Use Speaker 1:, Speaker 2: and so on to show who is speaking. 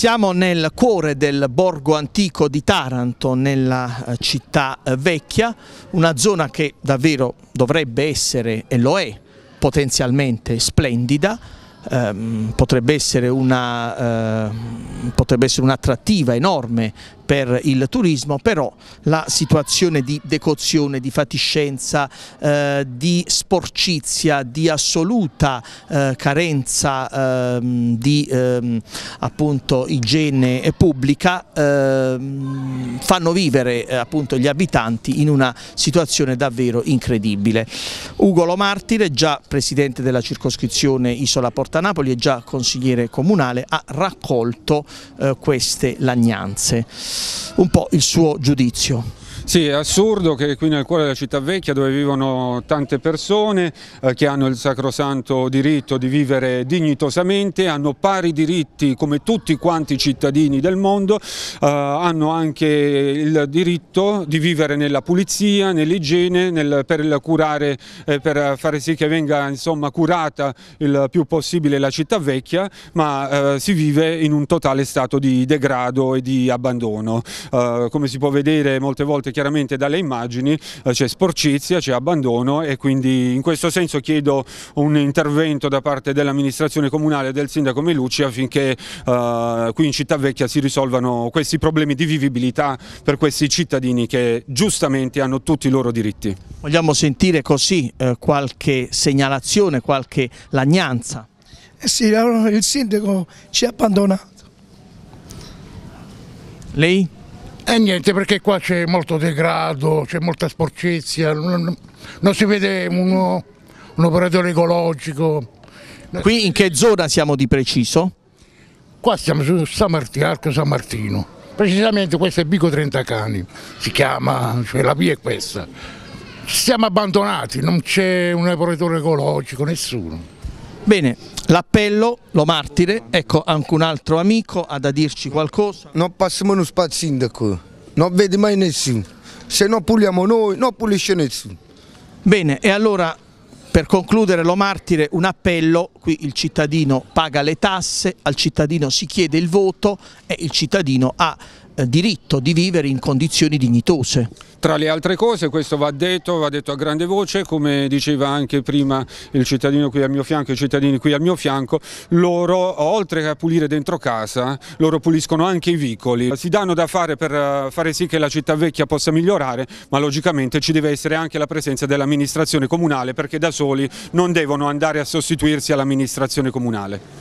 Speaker 1: Siamo nel cuore del borgo antico di Taranto, nella eh, città eh, vecchia, una zona che davvero dovrebbe essere, e lo è, potenzialmente splendida, ehm, eh, potrebbe essere un'attrattiva un enorme per il turismo, però la situazione di decozione, di fatiscenza, eh, di sporcizia, di assoluta eh, carenza ehm, di ehm, appunto, igiene pubblica ehm, fanno vivere eh, appunto, gli abitanti in una situazione davvero incredibile. Ugo Lomartire, già presidente della circoscrizione Isola Porta Napoli e già consigliere comunale, ha raccolto eh, queste lagnanze un po' il suo giudizio.
Speaker 2: Sì, è assurdo che qui nel cuore della città vecchia dove vivono tante persone eh, che hanno il sacrosanto diritto di vivere dignitosamente, hanno pari diritti come tutti quanti i cittadini del mondo, eh, hanno anche il diritto di vivere nella pulizia, nell'igiene, nel, per, curare, eh, per fare sì che venga insomma, curata il più possibile la città vecchia, ma eh, si vive in un totale stato di degrado e di abbandono. Eh, come si può vedere molte volte che chiaramente dalle immagini eh, c'è sporcizia, c'è abbandono e quindi in questo senso chiedo un intervento da parte dell'amministrazione comunale e del sindaco Melucci affinché eh, qui in Città Vecchia si risolvano questi problemi di vivibilità per questi cittadini che giustamente hanno tutti i loro diritti.
Speaker 1: Vogliamo sentire così eh, qualche segnalazione, qualche lagnanza? Eh sì, il sindaco ci ha abbandonato.
Speaker 3: Lei? E eh, niente, perché qua c'è molto degrado, c'è molta sporcizia, non, non si vede uno, un operatore ecologico.
Speaker 1: Qui in che zona siamo di preciso?
Speaker 3: Qua siamo su San Martino, Arco San Martino, precisamente questo è Bico 30 Cani, si chiama, cioè la via è questa. Siamo abbandonati, non c'è un operatore ecologico, nessuno.
Speaker 1: Bene, l'appello, lo martire, ecco anche un altro amico ha da dirci qualcosa. Non passiamo uno spazio sindaco, non vede mai nessuno, se non puliamo noi non pulisce nessuno. Bene, e allora per concludere lo martire un appello, qui il cittadino paga le tasse, al cittadino si chiede il voto e il cittadino ha eh, diritto di vivere in condizioni dignitose.
Speaker 2: Tra le altre cose, questo va detto, va detto a grande voce, come diceva anche prima il cittadino qui al mio fianco, i cittadini qui al mio fianco, loro oltre a pulire dentro casa, loro puliscono anche i vicoli, si danno da fare per eh, fare sì che la città vecchia possa migliorare, ma logicamente ci deve essere anche la presenza dell'amministrazione comunale perché da soli non devono andare a sostituirsi all'amministrazione comunale.